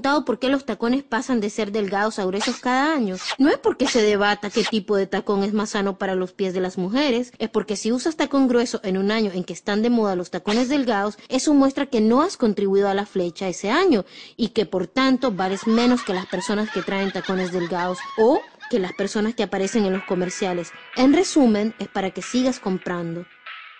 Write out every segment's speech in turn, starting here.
Porque por qué los tacones pasan de ser delgados a gruesos cada año? No es porque se debata qué tipo de tacón es más sano para los pies de las mujeres, es porque si usas tacón grueso en un año en que están de moda los tacones delgados, eso muestra que no has contribuido a la flecha ese año y que por tanto vales menos que las personas que traen tacones delgados o que las personas que aparecen en los comerciales. En resumen, es para que sigas comprando.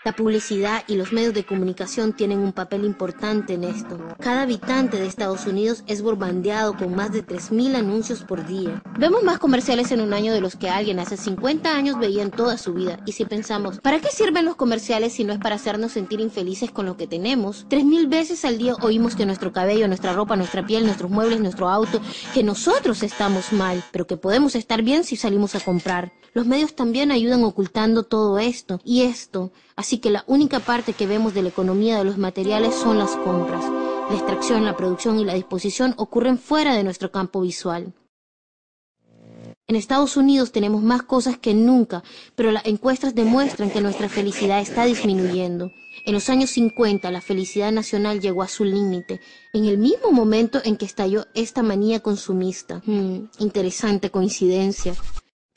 La publicidad y los medios de comunicación tienen un papel importante en esto. Cada habitante de Estados Unidos es borbandeado con más de 3.000 anuncios por día. Vemos más comerciales en un año de los que alguien hace 50 años veía en toda su vida. Y si pensamos, ¿para qué sirven los comerciales si no es para hacernos sentir infelices con lo que tenemos? 3.000 veces al día oímos que nuestro cabello, nuestra ropa, nuestra piel, nuestros muebles, nuestro auto, que nosotros estamos mal, pero que podemos estar bien si salimos a comprar. Los medios también ayudan ocultando todo esto y esto, así que la única parte que vemos de la economía de los materiales son las compras. La extracción, la producción y la disposición ocurren fuera de nuestro campo visual. En Estados Unidos tenemos más cosas que nunca, pero las encuestas demuestran que nuestra felicidad está disminuyendo. En los años 50 la felicidad nacional llegó a su límite, en el mismo momento en que estalló esta manía consumista. Hmm, interesante coincidencia.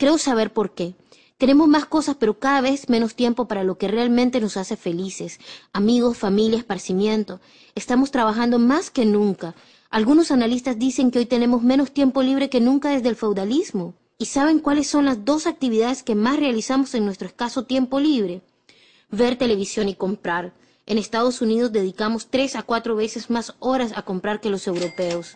Creo saber por qué. Tenemos más cosas, pero cada vez menos tiempo para lo que realmente nos hace felices. Amigos, familia, esparcimiento. Estamos trabajando más que nunca. Algunos analistas dicen que hoy tenemos menos tiempo libre que nunca desde el feudalismo. ¿Y saben cuáles son las dos actividades que más realizamos en nuestro escaso tiempo libre? Ver televisión y comprar. En Estados Unidos dedicamos tres a cuatro veces más horas a comprar que los europeos.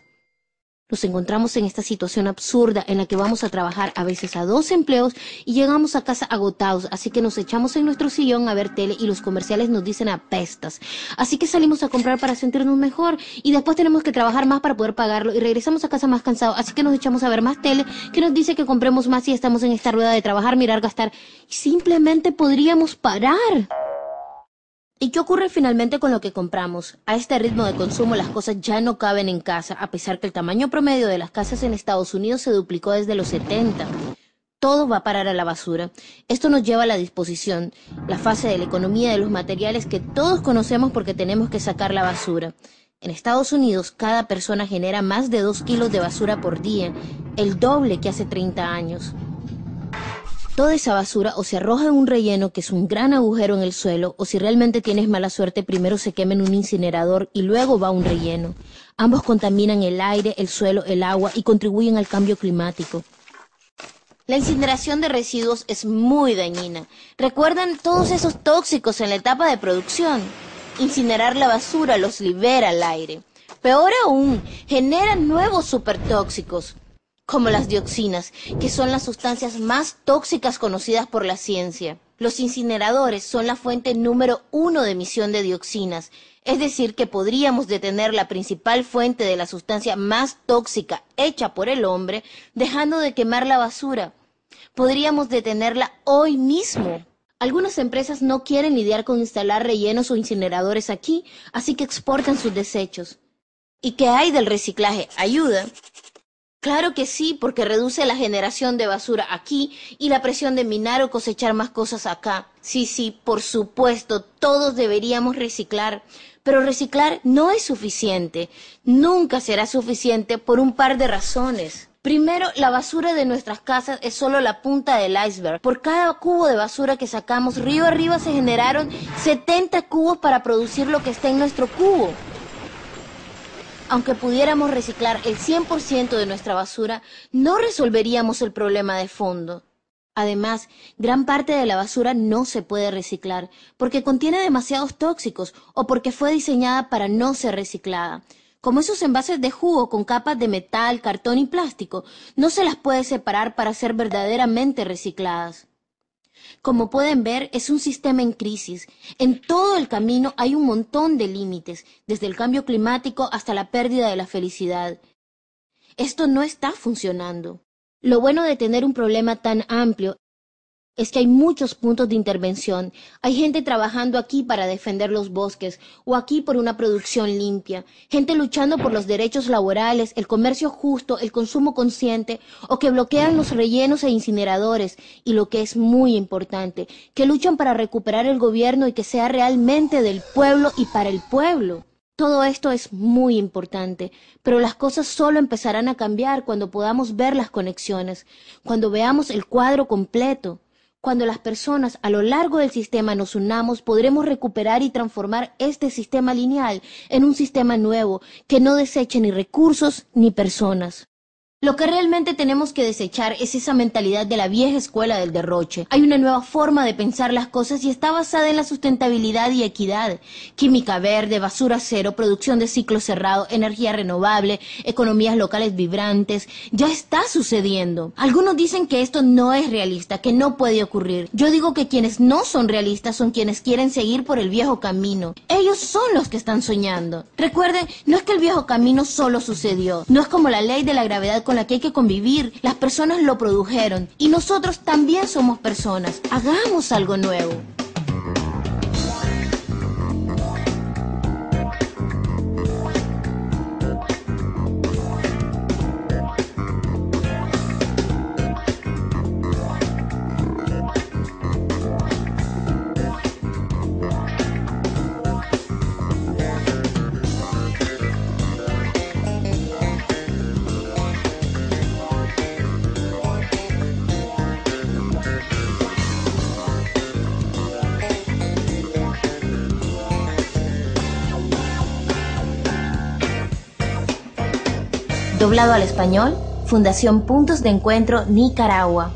Nos encontramos en esta situación absurda en la que vamos a trabajar a veces a dos empleos y llegamos a casa agotados, así que nos echamos en nuestro sillón a ver tele y los comerciales nos dicen apestas. Así que salimos a comprar para sentirnos mejor y después tenemos que trabajar más para poder pagarlo y regresamos a casa más cansados, así que nos echamos a ver más tele que nos dice que compremos más y estamos en esta rueda de trabajar, mirar, gastar. Y simplemente podríamos parar. ¿Y qué ocurre finalmente con lo que compramos? A este ritmo de consumo las cosas ya no caben en casa, a pesar que el tamaño promedio de las casas en Estados Unidos se duplicó desde los 70. Todo va a parar a la basura. Esto nos lleva a la disposición, la fase de la economía de los materiales que todos conocemos porque tenemos que sacar la basura. En Estados Unidos, cada persona genera más de 2 kilos de basura por día, el doble que hace 30 años toda esa basura o se arroja en un relleno que es un gran agujero en el suelo o si realmente tienes mala suerte primero se quema en un incinerador y luego va a un relleno. Ambos contaminan el aire, el suelo, el agua y contribuyen al cambio climático. La incineración de residuos es muy dañina. Recuerdan todos esos tóxicos en la etapa de producción. Incinerar la basura los libera al aire. Peor aún, genera nuevos supertóxicos como las dioxinas, que son las sustancias más tóxicas conocidas por la ciencia. Los incineradores son la fuente número uno de emisión de dioxinas, es decir, que podríamos detener la principal fuente de la sustancia más tóxica hecha por el hombre, dejando de quemar la basura. Podríamos detenerla hoy mismo. Algunas empresas no quieren lidiar con instalar rellenos o incineradores aquí, así que exportan sus desechos. ¿Y qué hay del reciclaje? Ayuda. Claro que sí, porque reduce la generación de basura aquí y la presión de minar o cosechar más cosas acá. Sí, sí, por supuesto, todos deberíamos reciclar, pero reciclar no es suficiente. Nunca será suficiente por un par de razones. Primero, la basura de nuestras casas es solo la punta del iceberg. Por cada cubo de basura que sacamos río arriba se generaron 70 cubos para producir lo que está en nuestro cubo. Aunque pudiéramos reciclar el 100% de nuestra basura, no resolveríamos el problema de fondo. Además, gran parte de la basura no se puede reciclar porque contiene demasiados tóxicos o porque fue diseñada para no ser reciclada. Como esos envases de jugo con capas de metal, cartón y plástico, no se las puede separar para ser verdaderamente recicladas. Como pueden ver, es un sistema en crisis. En todo el camino hay un montón de límites, desde el cambio climático hasta la pérdida de la felicidad. Esto no está funcionando. Lo bueno de tener un problema tan amplio es que hay muchos puntos de intervención. Hay gente trabajando aquí para defender los bosques o aquí por una producción limpia, gente luchando por los derechos laborales, el comercio justo, el consumo consciente o que bloquean los rellenos e incineradores y lo que es muy importante, que luchan para recuperar el gobierno y que sea realmente del pueblo y para el pueblo. Todo esto es muy importante, pero las cosas solo empezarán a cambiar cuando podamos ver las conexiones, cuando veamos el cuadro completo. Cuando las personas a lo largo del sistema nos unamos, podremos recuperar y transformar este sistema lineal en un sistema nuevo que no deseche ni recursos ni personas. Lo que realmente tenemos que desechar es esa mentalidad de la vieja escuela del derroche. Hay una nueva forma de pensar las cosas y está basada en la sustentabilidad y equidad. Química verde, basura cero, producción de ciclo cerrado, energía renovable, economías locales vibrantes. Ya está sucediendo. Algunos dicen que esto no es realista, que no puede ocurrir. Yo digo que quienes no son realistas son quienes quieren seguir por el viejo camino. Ellos son los que están soñando. Recuerden, no es que el viejo camino solo sucedió. No es como la ley de la gravedad la que hay que convivir. Las personas lo produjeron y nosotros también somos personas. Hagamos algo nuevo. Doblado al español, Fundación Puntos de Encuentro Nicaragua.